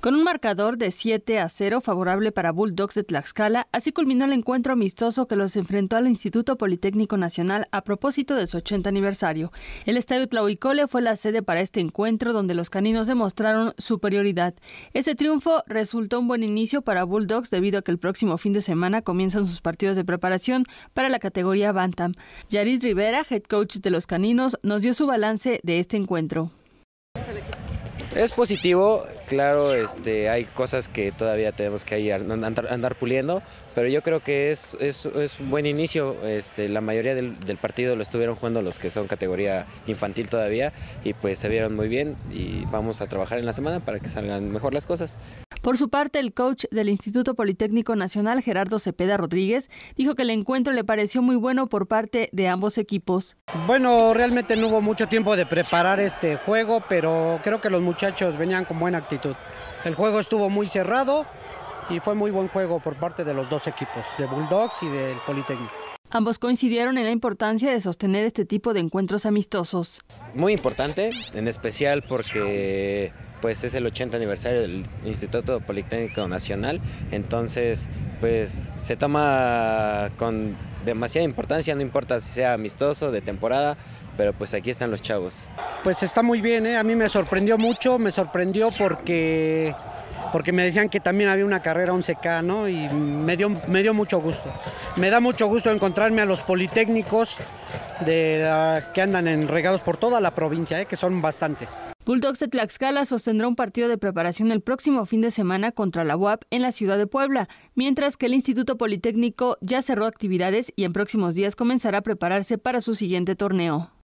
Con un marcador de 7 a 0 favorable para Bulldogs de Tlaxcala, así culminó el encuentro amistoso que los enfrentó al Instituto Politécnico Nacional a propósito de su 80 aniversario. El Estadio Tlauicole fue la sede para este encuentro donde los caninos demostraron superioridad. Ese triunfo resultó un buen inicio para Bulldogs debido a que el próximo fin de semana comienzan sus partidos de preparación para la categoría Bantam. Yarit Rivera, head coach de los caninos, nos dio su balance de este encuentro. Es positivo, claro, este, hay cosas que todavía tenemos que andar, andar puliendo, pero yo creo que es, un buen inicio. Este, la mayoría del, del, partido lo estuvieron jugando los que son categoría infantil todavía y pues se vieron muy bien y vamos a trabajar en la semana para que salgan mejor las cosas. Por su parte, el coach del Instituto Politécnico Nacional, Gerardo Cepeda Rodríguez, dijo que el encuentro le pareció muy bueno por parte de ambos equipos. Bueno, realmente no hubo mucho tiempo de preparar este juego, pero creo que los muchachos venían con buena actitud. El juego estuvo muy cerrado y fue muy buen juego por parte de los dos equipos, de Bulldogs y del Politécnico. Ambos coincidieron en la importancia de sostener este tipo de encuentros amistosos. Muy importante, en especial porque pues es el 80 aniversario del Instituto Politécnico Nacional, entonces pues se toma con demasiada importancia, no importa si sea amistoso, de temporada, pero pues aquí están los chavos. Pues está muy bien, ¿eh? a mí me sorprendió mucho, me sorprendió porque porque me decían que también había una carrera 11K, ¿no? Y me dio, me dio mucho gusto. Me da mucho gusto encontrarme a los politécnicos de que andan en regados por toda la provincia, ¿eh? que son bastantes. Bulldogs de Tlaxcala sostendrá un partido de preparación el próximo fin de semana contra la UAP en la ciudad de Puebla, mientras que el Instituto Politécnico ya cerró actividades y en próximos días comenzará a prepararse para su siguiente torneo.